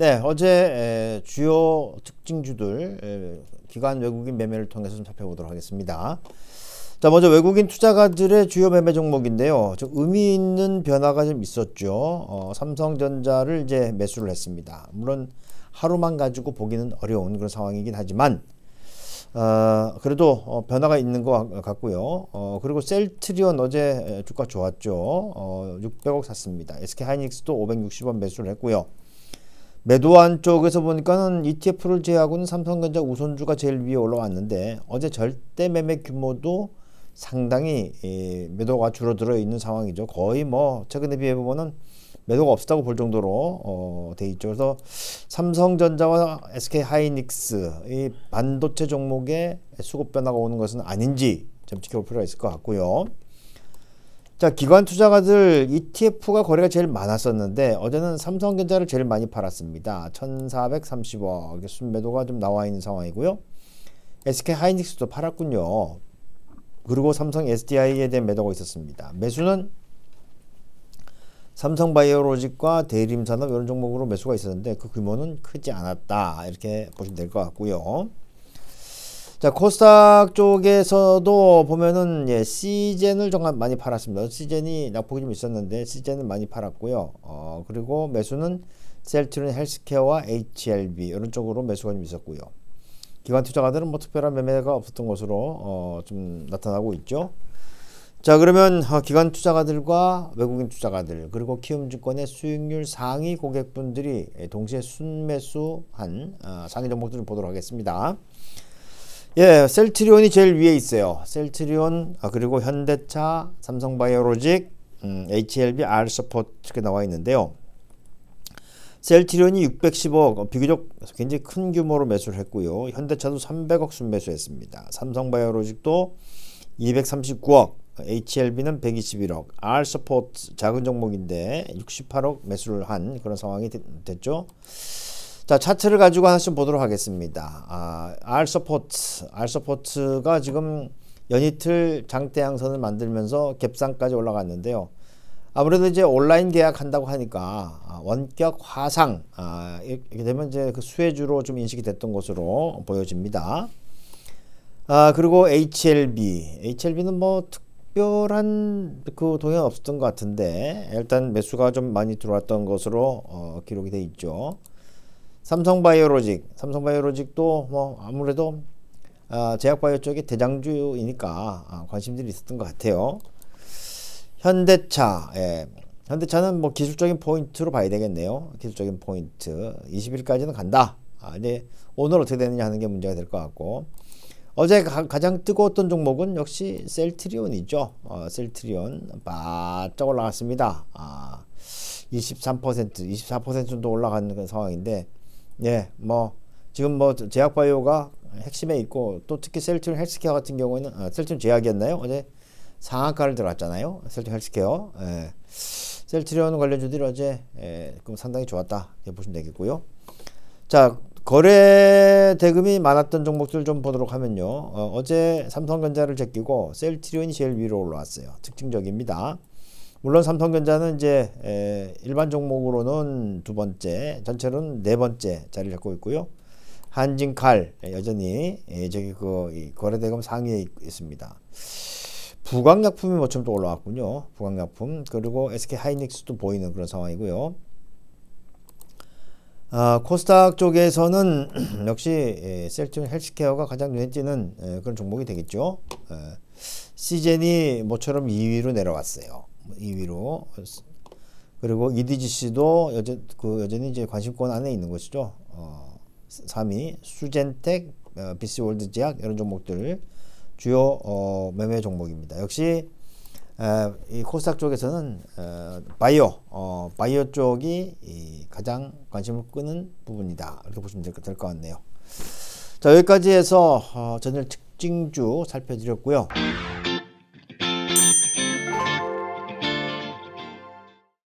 네, 어제 주요 특징주들 기관 외국인 매매를 통해서 좀 살펴보도록 하겠습니다. 자, 먼저 외국인 투자가들의 주요 매매 종목인데요. 좀 의미 있는 변화가 좀 있었죠. 어, 삼성전자를 이제 매수를 했습니다. 물론 하루만 가지고 보기는 어려운 그런 상황이긴 하지만 어, 그래도 어, 변화가 있는 것 같고요. 어, 그리고 셀트리온 어제 주가 좋았죠. 어, 600억 샀습니다. SK하이닉스도 560원 매수를 했고요. 매도한 쪽에서 보니까는 ETF를 제외하고는 삼성전자 우선주가 제일 위에 올라왔는데 어제 절대 매매 규모도 상당히 예, 매도가 줄어들어 있는 상황이죠. 거의 뭐 최근에 비해 보면은 매도가 없었다고 볼 정도로 어, 돼 있죠. 그래서 삼성전자와 SK 하이닉스 이 반도체 종목에 수급 변화가 오는 것은 아닌지 좀 지켜볼 필요가 있을 것 같고요. 자, 기관 투자가들 ETF가 거래가 제일 많았었는데 어제는 삼성전자를 제일 많이 팔았습니다. 1,430억 순매도가 좀 나와 있는 상황이고요. SK 하이닉스도 팔았군요. 그리고 삼성 SDI에 대한 매도가 있었습니다. 매수는 삼성바이오로직과 대림산업 이런 종목으로 매수가 있었는데 그 규모는 크지 않았다 이렇게 보시면 될 것 같고요. 자, 코스닥 쪽에서도 보면은 예, 시젠을 정말 많이 팔았습니다. 시젠이 낙폭이 좀 있었는데 시젠은 많이 팔았고요. 어, 그리고 매수는 셀트론 헬스케어와 HLB 이런 쪽으로 매수가 좀 있었고요. 기관 투자가들은 뭐 특별한 매매가 없었던 것으로 어, 좀 나타나고 있죠. 자 그러면 어, 기관 투자가들과 외국인 투자가들 그리고 키움증권의 수익률 상위 고객분들이 예, 동시에 순매수한 어, 상위 종목들을 보도록 하겠습니다. 예, 셀트리온이 제일 위에 있어요. 셀트리온, 아, 그리고 현대차, 삼성바이오로직, 음, HLB, R서포트가 나와 있는데요. 셀트리온이 610억, 어, 비교적 굉장히 큰 규모로 매수를 했고요. 현대차도 300억 순매수했습니다. 삼성바이오로직도 239억, HLB는 121억, R서포트 작은 종목인데 68억 매수를 한 그런 상황이 됐죠. 자 차트를 가지고 하나씩 보도록 하겠습니다. 아, R 서포트, R 서포트가 지금 연이틀 장대 양선을 만들면서 갭상까지 올라갔는데요. 아무래도 이제 온라인 계약한다고 하니까 아, 원격 화상 아, 이렇게 되면 이제 그 수혜주로 좀 인식이 됐던 것으로 보여집니다. 아 그리고 HLB, HLB는 뭐 특별한 그 동향 없었던 것 같은데 일단 매수가 좀 많이 들어왔던 것으로 어, 기록이 돼 있죠. 삼성바이오로직, 삼성바이오로직도 뭐 아무래도 아, 제약바이오 쪽이 대장주이니까 아, 관심들이 있었던 것 같아요. 현대차, 예. 현대차는 뭐 기술적인 포인트로 봐야 되겠네요. 기술적인 포인트. 20일까지는 간다. 아, 이제 오늘 어떻게 되느냐 하는 게 문제가 될 것 같고. 어제 가, 장 뜨거웠던 종목은 역시 셀트리온이죠. 어, 셀트리온 바짝 올라갔습니다. 아, 23%, 24% 정도 올라간 상황인데 예, 뭐 지금 뭐 제약바이오가 핵심에 있고 또 특히 셀트리 헬스케어 같은 경우에는 아, 셀트리 제약이었나요? 어제 상한가를 들어왔잖아요. 셀트리 헬스케어. 예. 셀트리온 관련주들이 어제 예, 그럼 상당히 좋았다 이렇게 보시면 되겠고요. 자 거래 대금이 많았던 종목들 좀 보도록 하면요. 어, 제 삼성전자를 제끼고 셀트리온이 제일 위로 올라왔어요. 특징적입니다. 물론 삼성전자는 이제 일반 종목으로는 두 번째, 전체로는 네 번째 자리를 잡고 있고요. 한진칼 여전히 저기 그 거래대금 상위에 있습니다. 부강약품이 뭐좀 올라왔군요. 부강약품 그리고 SK 하이닉스도 보이는 그런 상황이고요. 아, 코스닥 쪽에서는 역시 셀트 헬스케어가 가장 눈에 띄는 그런 종목이 되겠죠. 시젠이 모처럼 2위로 내려왔어요. 2위로 그리고 EDGC도 여전 그 여전히 이제 관심권 안에 있는 것이죠. 어, 3위 수젠텍, 어, BC월드 제약 이런 종목들 주요 어, 매매 종목입니다. 역시 에, 이 코스닥 쪽에서는 에, 어, 바이오, 어, 바이오 쪽이 이 가장 관심을 끄는 부분이다. 이렇게 보시면 될것 될 같네요. 자 여기까지 해서 어, 전일 특징주 살펴드렸고요.